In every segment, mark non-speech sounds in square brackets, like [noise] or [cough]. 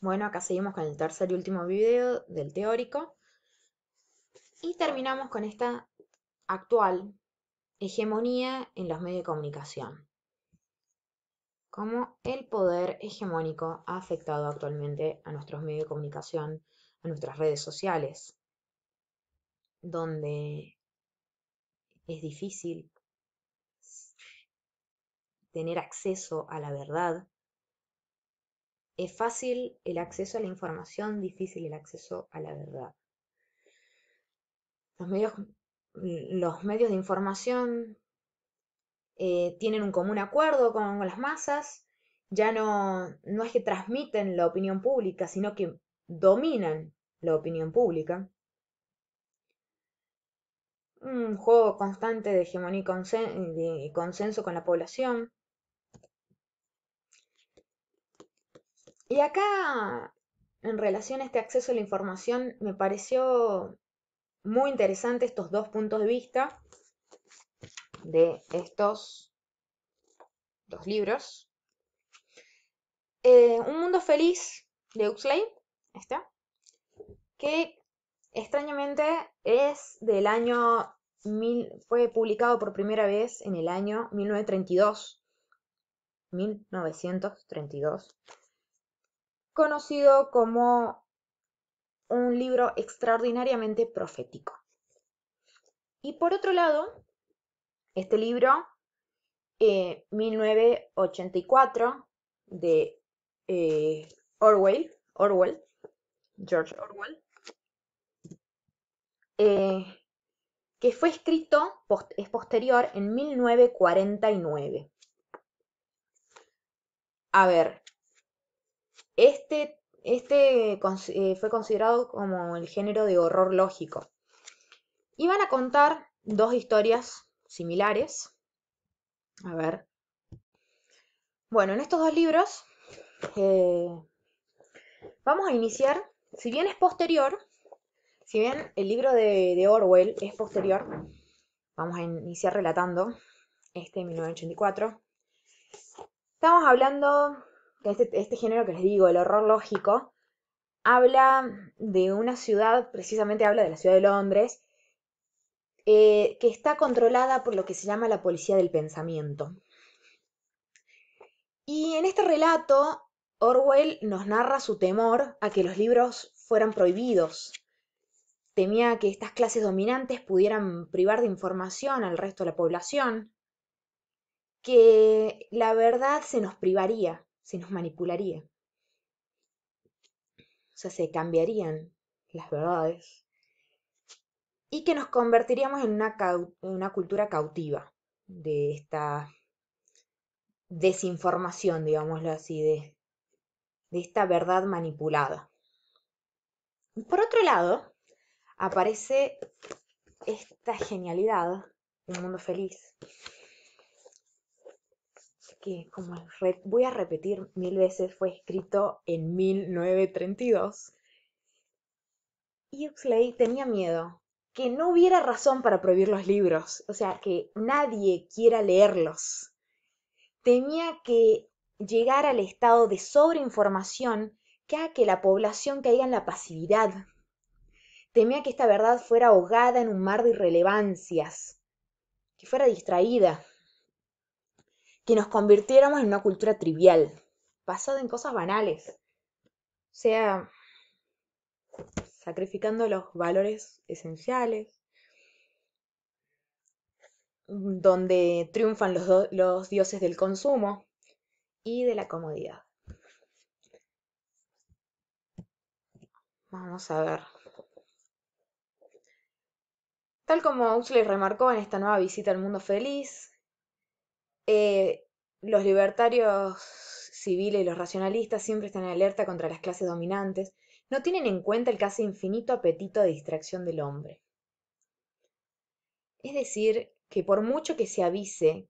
Bueno, acá seguimos con el tercer y último video del teórico. Y terminamos con esta actual hegemonía en los medios de comunicación. Cómo el poder hegemónico ha afectado actualmente a nuestros medios de comunicación, a nuestras redes sociales, donde es difícil tener acceso a la verdad es fácil el acceso a la información, difícil el acceso a la verdad. Los medios, mm, los medios de información eh, tienen un común acuerdo con las masas, ya no, no es que transmiten la opinión pública, sino que dominan la opinión pública. Un juego constante de hegemonía y consenso con la población. Y acá, en relación a este acceso a la información, me pareció muy interesante estos dos puntos de vista de estos dos libros. Eh, un mundo feliz de Huxley, está, que extrañamente es del año, fue publicado por primera vez en el año 1932. 1932 conocido como un libro extraordinariamente profético. Y por otro lado, este libro, 1984, eh, de eh, Orwell, Orwell, George Orwell, eh, que fue escrito, es posterior, en 1949. A ver, este, este eh, fue considerado como el género de horror lógico. Iban a contar dos historias similares. A ver. Bueno, en estos dos libros eh, vamos a iniciar, si bien es posterior, si bien el libro de, Orwell es posterior, vamos a iniciar relatando este 1984. Estamos hablando este, este, género que les digo, el horror lógico, habla de una ciudad, precisamente habla de la ciudad de Londres, eh, que está controlada por lo que se llama la policía del pensamiento. Y en este relato, Orwell nos narra su temor a que los libros fueran prohibidos. Temía que estas clases dominantes pudieran privar de información al resto de la población, que la verdad se nos privaría, se nos manipularía. O sea, se cambiarían las verdades. Y que nos convertiríamos en una, una cultura cautiva de esta desinformación, digámoslo así, de, de esta verdad manipulada. Por otro lado, aparece esta genialidad, un mundo feliz, que, como voy a repetir mil veces, fue escrito en 1932. Y Huxley tenía miedo que no hubiera razón para prohibir los libros, o sea, que nadie quiera leerlos. Temía que llegara al estado de sobreinformación que haga que la población caiga en la pasividad. Temía que esta verdad fuera ahogada en un mar de irrelevancias, que fuera distraída que nos convirtiéramos en una cultura trivial, basada en cosas banales. O sea, sacrificando los valores esenciales, donde triunfan los, dioses del consumo y de la comodidad. Vamos a ver. Tal como Huxley remarcó en esta nueva visita al mundo feliz, eh, los libertarios civiles y los racionalistas siempre están en alerta contra las clases dominantes. No tienen en cuenta el casi infinito apetito de distracción del hombre. Es decir, que por mucho que se avise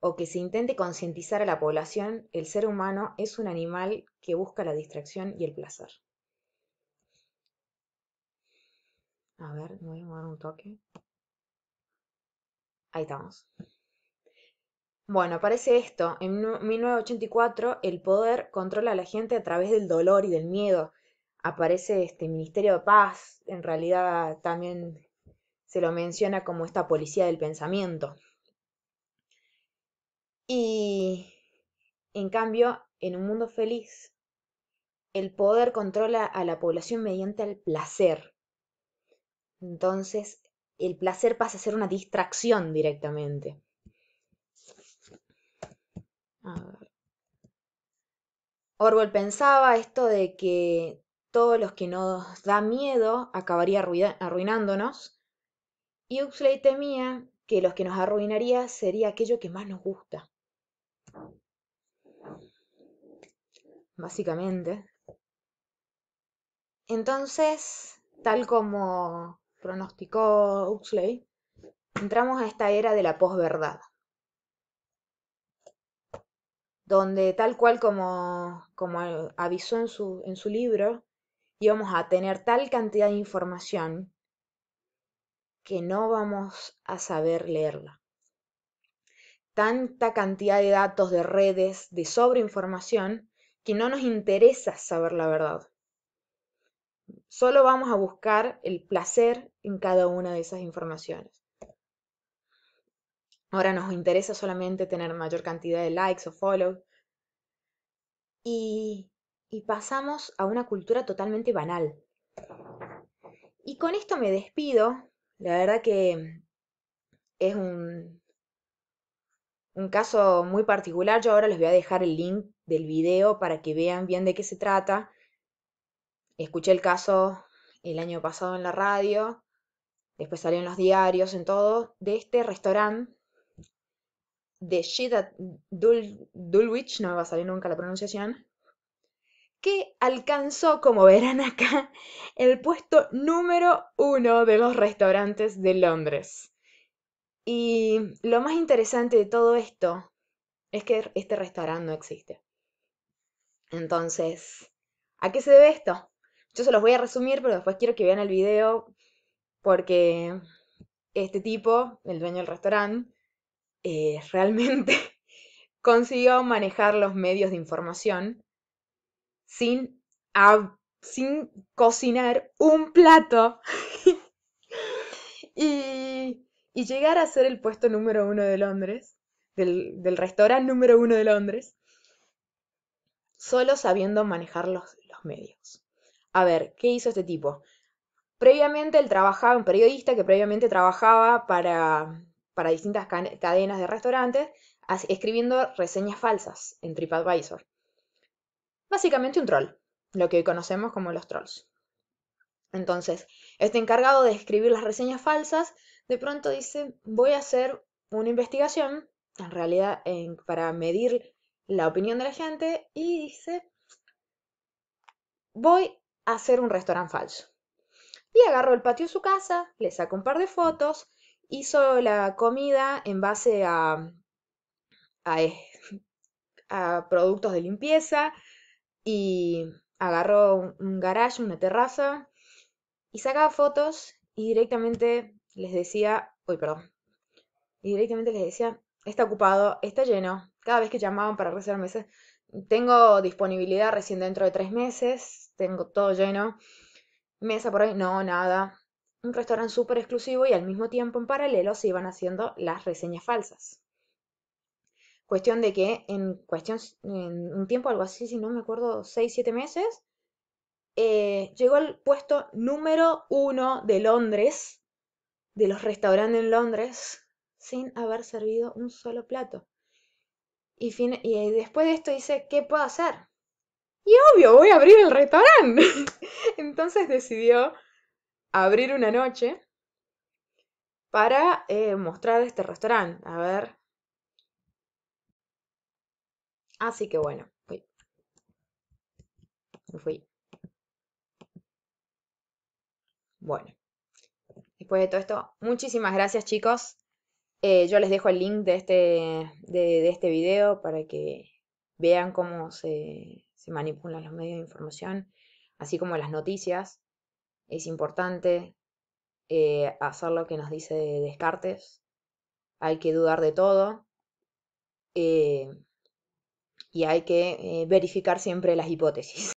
o que se intente concientizar a la población, el ser humano es un animal que busca la distracción y el placer. A ver, me voy a mover un toque. Ahí estamos. Bueno, aparece esto. En 1984 el poder controla a la gente a través del dolor y del miedo. Aparece este Ministerio de Paz, en realidad también se lo menciona como esta policía del pensamiento. Y en cambio, en un mundo feliz, el poder controla a la población mediante el placer. Entonces, el placer pasa a ser una distracción directamente. Orwell pensaba esto de que todos los que nos da miedo acabaría arruinándonos. Y Huxley temía que los que nos arruinaría sería aquello que más nos gusta. Básicamente. Entonces, tal como pronosticó Huxley, entramos a esta era de la posverdad donde tal cual como, como avisó en su, en su libro, íbamos a tener tal cantidad de información que no vamos a saber leerla. Tanta cantidad de datos, de redes, de sobreinformación, que no nos interesa saber la verdad. Solo vamos a buscar el placer en cada una de esas informaciones. Ahora nos interesa solamente tener mayor cantidad de likes o follow Y, y pasamos a una cultura totalmente banal. Y con esto me despido. La verdad que es un, un caso muy particular. Yo ahora les voy a dejar el link del video para que vean bien de qué se trata. Escuché el caso el año pasado en la radio, después salió en los diarios, en todo, de este restaurante de Shida Dulwich, no me va a salir nunca la pronunciación, que alcanzó, como verán acá, el puesto número uno de los restaurantes de Londres. Y lo más interesante de todo esto es que este restaurante no existe. Entonces, ¿a qué se debe esto? Yo se los voy a resumir, pero después quiero que vean el video porque este tipo, el dueño del restaurante, eh, [laughs] realmente consiguió manejar los medios de información sin, sin cocinar un plato [laughs] y, llegar a ser el puesto número uno de Londres, del, restaurante número uno de Londres, solo sabiendo manejar los, los medios. A ver, ¿qué hizo este tipo? Previamente él trabajaba, un periodista que previamente trabajaba para para distintas cadenas de restaurantes escribiendo reseñas falsas en TripAdvisor. Básicamente un troll, lo que hoy conocemos como los trolls. Entonces, este encargado de escribir las reseñas falsas, de pronto dice, voy a hacer una investigación, en realidad para medir la opinión de la gente, y dice, voy a hacer un restaurante falso. Y agarró el patio de su casa, le saco un par de fotos, hizo la comida en base a, a, productos de limpieza y agarró un garage, una terraza y sacaba fotos y directamente les decía, uy, perdón, y directamente les decía, está ocupado, está lleno. Cada vez que llamaban para reservar meses, tengo disponibilidad recién dentro de tres meses, tengo todo lleno. Mesa por ahí, no, nada un restaurante súper exclusivo y al mismo tiempo en paralelo se iban haciendo las reseñas falsas. Cuestión de que en, cuestión, en un tiempo, algo así, si no me acuerdo, 6, 7 meses, eh, llegó al puesto número uno de Londres, de los restaurantes en Londres, sin haber servido un solo plato. Y, y después de esto dice, ¿qué puedo hacer? Y obvio, voy a abrir el restaurante. [laughs] Entonces decidió abrir una noche para eh, mostrar este restaurante. A ver. Así que bueno, fui. Fui. Bueno. Después de todo esto, muchísimas gracias chicos. Eh, yo les dejo el link de este, este video para que vean cómo se, se manipulan los medios de información, así como las noticias es importante eh, hacer lo que nos dice Descartes, hay que dudar de todo eh, y hay que eh, verificar siempre las hipótesis.